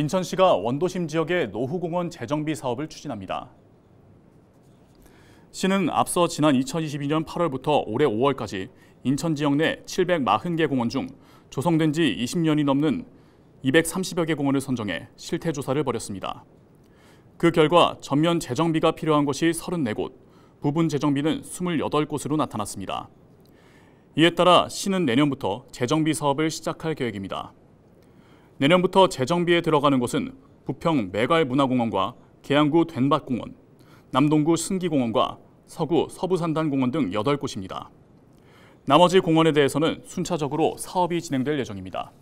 인천시가 원도심 지역의 노후공원 재정비 사업을 추진합니다. 시는 앞서 지난 2022년 8월부터 올해 5월까지 인천 지역 내 740개 공원 중 조성된 지 20년이 넘는 230여 개 공원을 선정해 실태 조사를 벌였습니다. 그 결과 전면 재정비가 필요한 곳이 34곳, 부분 재정비는 28곳으로 나타났습니다. 이에 따라 시는 내년부터 재정비 사업을 시작할 계획입니다. 내년부터 재정비에 들어가는 곳은 부평 매갈문화공원과 계양구 된밭공원, 남동구 승기공원과 서구 서부산단공원 등 8곳입니다. 나머지 공원에 대해서는 순차적으로 사업이 진행될 예정입니다.